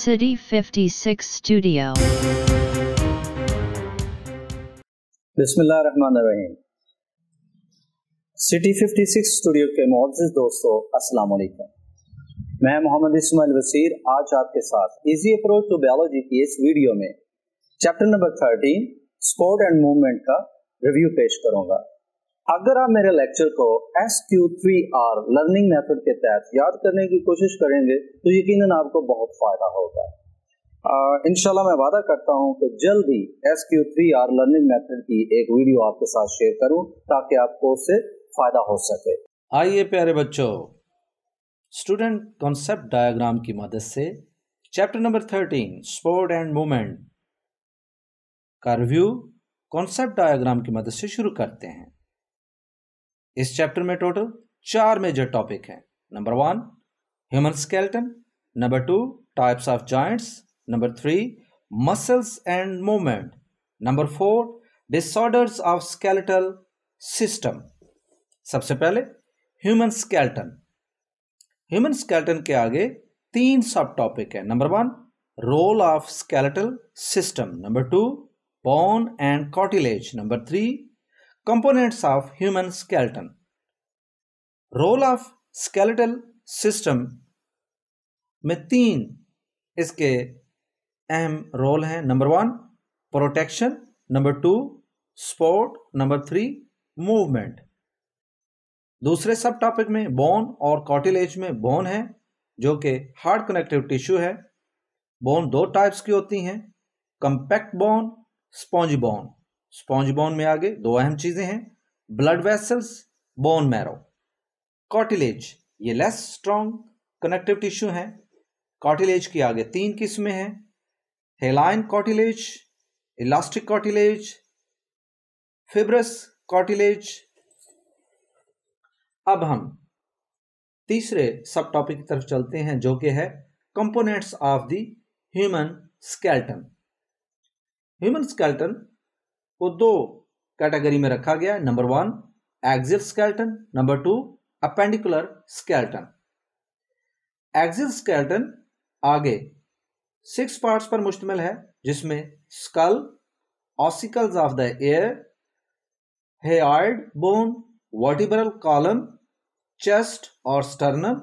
City 56 Studio. बिस्मिल्लाहिर्रहमानिर्रहीम। City 56 Studio के मौजूद दोस्तों अस्सलाम वालेकुम। मैं मोहम्मद इस्माइल वसीर आज आपके साथ इजी अप्रोच टू बायोलॉजी की इस वीडियो में chapter number 13 support and movement का रिव्यू पेश करूंगा अगर आप मेरे लेक्चर को S Q three R learning method के तहत याद करने की कोशिश करेंगे तो यकीनन आपको बहुत फायदा होगा इनशाला मैं वादा करता हूं कि जल्द ही S Q three R learning method की एक वीडियो आपके साथ शेयर करूं ताकि आपको उससे फायदा हो सके आइए प्यारे बच्चों स्टूडेंट कॉन्सेप्ट डायग्राम की मदद से chapter number thirteen sport and movement का रिव्यू कॉन्सेप्ट डायग्राम की मदद से शुरू करते हैं इस चैप्टर में टोटल चार मेजर टॉपिक हैं number one human skeleton number two types of joints number three muscles and movement number four disorders of skeletal system सबसे पहले ह्यूमन स्केल्टन ह्यूमन स्केल्टन के आगे तीन सब टॉपिक है number one role of skeletal system number two bone and cartilage number three components of human skeleton. Role of skeletal system में तीन इसके अहम रोल हैं number one protection number two support number three movement दूसरे सब topic में bone और कॉटिलेज में बोन है जो कि हार्ड कनेक्टिव टिश्यू है बोन दो टाइप्स की होती हैं compact bone sponge bone sponge bone में आगे दो अहम चीजें हैं blood vessels bone marrow cartilage ये लेस स्ट्रॉन्ग कनेक्टिव टिश्यू है कॉटिलेज की आगे तीन किस्में हैं हेलाइन कॉटिलेज इलास्टिक कॉटिलेज फिब्रस कॉटिलेज अब हम तीसरे सब टॉपिक की तरफ चलते हैं जो कि है components of the human skeleton human skeleton को दो कैटेगरी में रखा गया है number one axial skeleton number two appendicular skeleton axial skeleton आगे सिक्स पार्ट्स पर मुश्तमिल है जिसमें skull ossicles of the ear hyoid bone vertebral column chest और स्टर्नम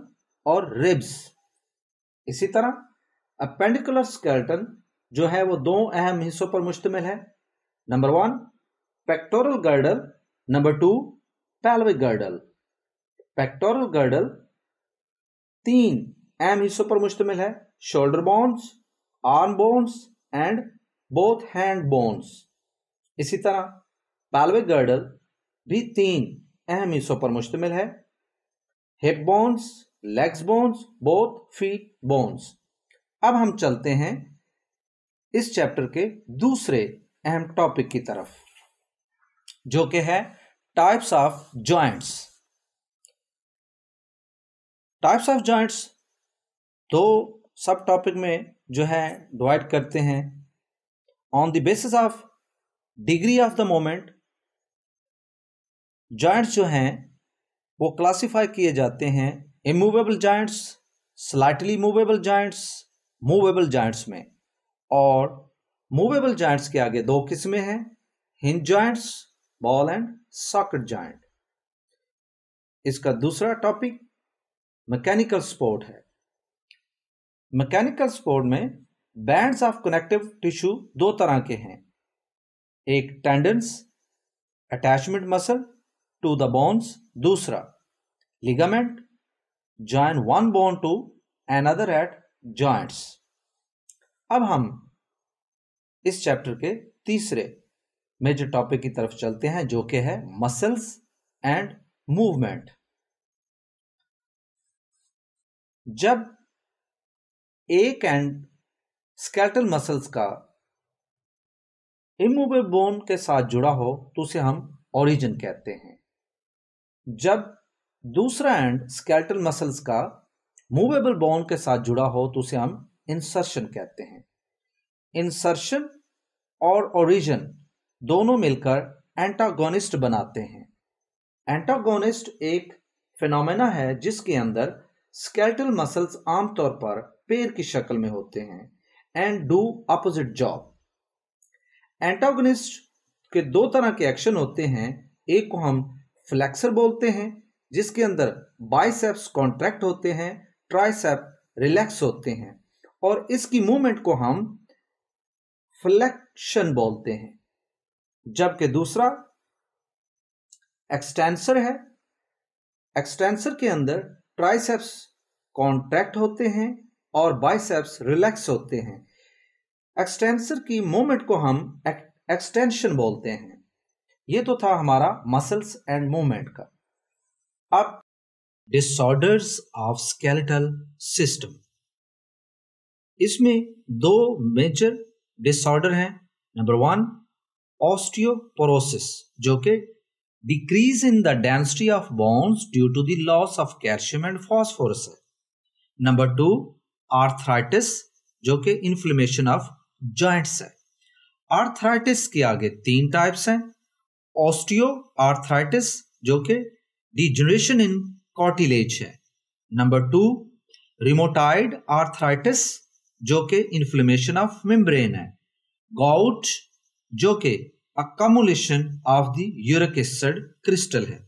और रिब्स इसी तरह अपेंडिकुलर स्केल्टन जो है वो दो अहम हिस्सों पर मुश्तमिल है Number 1 pectoral girdle. Number 2 pelvic girdle. Pectoral girdle तीन अहम हिस्सों पर मुश्तमिल है shoulder bones arm bones and both hand bones इसी तरह पैल्विक गर्डल भी तीन अहम हिस्सों पर मुश्तमिल है hip bones legs bones both feet bones अब हम चलते हैं इस चैप्टर के दूसरे अहम टॉपिक की तरफ जो कि है types of joints types of joints दो सब टॉपिक में जो है डिवाइड करते हैं on the basis of degree of the moment joints जो हैं वो क्लासिफाई किए जाते हैं immovable joints slightly movable joints movable joints में और मूवेबल जॉइंट्स के आगे दो किस्में हैं hinge joints ball and socket joint इसका दूसरा टॉपिक मैकेनिकल स्पोर्ट है मैकेनिकल स्पोर्ट में बैंड्स ऑफ कनेक्टिव टिश्यू दो तरह के हैं एक tendons attachment muscle to the bones दूसरा ligament join one bone to another at joints अब हम इस चैप्टर के तीसरे मेजर टॉपिक की तरफ चलते हैं जो कि है मसल्स एंड मूवमेंट जब एक एंड स्केटल मसल्स का इमूवेबल बोन के साथ जुड़ा हो तो उसे हम ओरिजिन कहते हैं जब दूसरा एंड स्केल्टल मसल्स का मूवेबल बोन के साथ जुड़ा हो तो उसे हम इंसर्शन कहते हैं इंसर्शन और ओरिजन दोनों मिलकर एंटागोनिस्ट बनाते हैं एंटागोनिस्ट एक फिनोमेना है जिसके अंदर स्केल्टल मसल्स आमतौर पर पेड़ की शक्ल में होते हैं and do opposite job antagonist के दो तरह के एक्शन होते हैं एक को हम फ्लेक्सर बोलते हैं जिसके अंदर बाइसेप्स कॉन्ट्रैक्ट होते हैं ट्राइसेप रिलैक्स होते हैं और इसकी मूवमेंट को हम फ्लेक्शन बोलते हैं जबकि दूसरा एक्सटेंसर है एक्सटेंसर के अंदर ट्राइसेप्स कॉन्ट्रैक्ट होते हैं और बाइसेप्स रिलैक्स होते हैं एक्सटेंसर की मूवमेंट को हम एक्सटेंशन बोलते हैं ये तो था हमारा मसल्स एंड मूवमेंट का अब डिसऑर्डर्स ऑफ स्केलेटल सिस्टम इसमें दो मेजर डिसऑर्डर हैं नंबर वन ऑस्टियोपोरोसिस जो कि decrease in the density of bones due to the loss of calcium and phosphorus है नंबर टू आर्थराइटिस जो कि इन्फ्लेमेशन ऑफ जॉइंट्स है आर्थराइटिस के आगे तीन टाइप्स हैं ऑस्टियो आर्थराइटिस जो कि डिजनरेशन इन कॉटिलेज है नंबर टू रिमोटाइड आर्थराइटिस जो कि इन्फ्लेमेशन ऑफ मेम्ब्रेन है गाउट जो कि accumulation of the uric acid crystal है